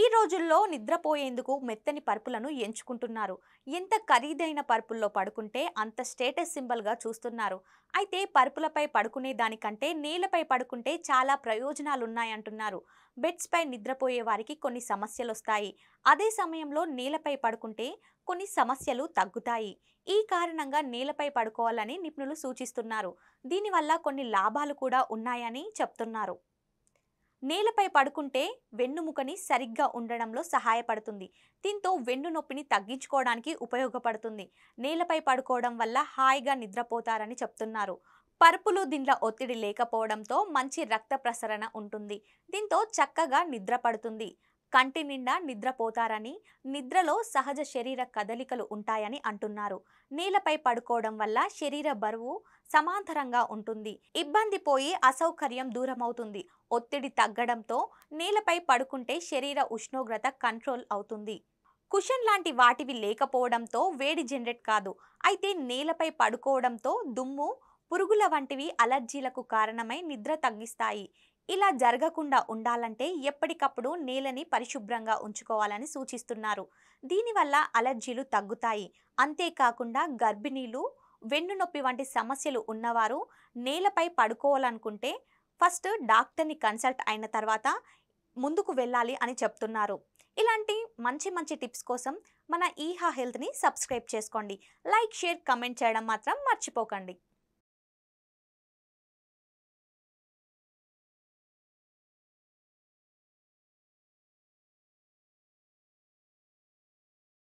ఈ రోజుల్లో నిద్రపోయేందుకు మెత్తని పరుపులను ఎంచుకుంటున్నారు ఎంత ఖరీదైన పరుపుల్లో పడుకుంటే అంత స్టేటస్ సింబల్గా చూస్తున్నారు అయితే పరుపులపై పడుకునే దానికంటే నేలపై పడుకుంటే చాలా ప్రయోజనాలున్నాయంటున్నారు బెడ్స్పై నిద్రపోయే వారికి కొన్ని సమస్యలు వస్తాయి అదే సమయంలో నేలపై పడుకుంటే కొన్ని సమస్యలు తగ్గుతాయి ఈ కారణంగా నేలపై పడుకోవాలని నిపుణులు సూచిస్తున్నారు దీనివల్ల కొన్ని లాభాలు కూడా ఉన్నాయని చెప్తున్నారు నేలపై పడుకుంటే వెన్నుముకని సరిగ్గా ఉండడంలో సహాయపడుతుంది దీంతో వెన్ను నొప్పిని తగ్గించుకోవడానికి ఉపయోగపడుతుంది నేలపై పడుకోవడం వల్ల హాయిగా నిద్రపోతారని చెప్తున్నారు పరుపులు దీంట్లో ఒత్తిడి లేకపోవడంతో మంచి రక్త ప్రసరణ ఉంటుంది దీంతో చక్కగా నిద్ర పడుతుంది కంటి నిండా నిద్రపోతారని నిద్రలో సహజ శరీర కదలికలు ఉంటాయని అంటున్నారు నీళ్లపై పడుకోవడం వల్ల శరీర బరువు సమాంతరంగా ఉంటుంది ఇబ్బంది పోయి అసౌకర్యం దూరమవుతుంది ఒత్తిడి తగ్గడంతో నీళ్లపై పడుకుంటే శరీర ఉష్ణోగ్రత కంట్రోల్ అవుతుంది కుషన్ లాంటి వాటివి లేకపోవడంతో వేడి జనరేట్ కాదు అయితే నేలపై పడుకోవడంతో దుమ్ము పురుగుల వంటివి అలర్జీలకు కారణమై నిద్ర తగ్గిస్తాయి ఇలా జరగకుండా ఉండాలంటే ఎప్పటికప్పుడు నేలని పరిశుభ్రంగా ఉంచుకోవాలని సూచిస్తున్నారు దీనివల్ల అలర్జీలు తగ్గుతాయి అంతేకాకుండా గర్భిణీలు వెన్ను నొప్పి వంటి సమస్యలు ఉన్నవారు నేలపై పడుకోవాలనుకుంటే ఫస్ట్ డాక్టర్ని కన్సల్ట్ అయిన తర్వాత ముందుకు వెళ్ళాలి అని చెప్తున్నారు ఇలాంటి మంచి మంచి టిప్స్ కోసం మన ఈహా హెల్త్ని సబ్స్క్రైబ్ చేసుకోండి లైక్ షేర్ కమెంట్ చేయడం మాత్రం మర్చిపోకండి